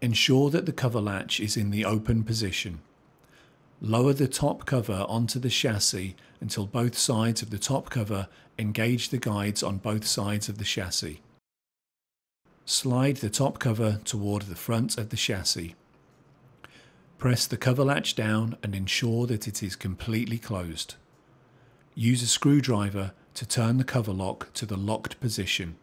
Ensure that the cover latch is in the open position. Lower the top cover onto the chassis until both sides of the top cover engage the guides on both sides of the chassis. Slide the top cover toward the front of the chassis. Press the cover latch down and ensure that it is completely closed. Use a screwdriver to turn the cover lock to the locked position.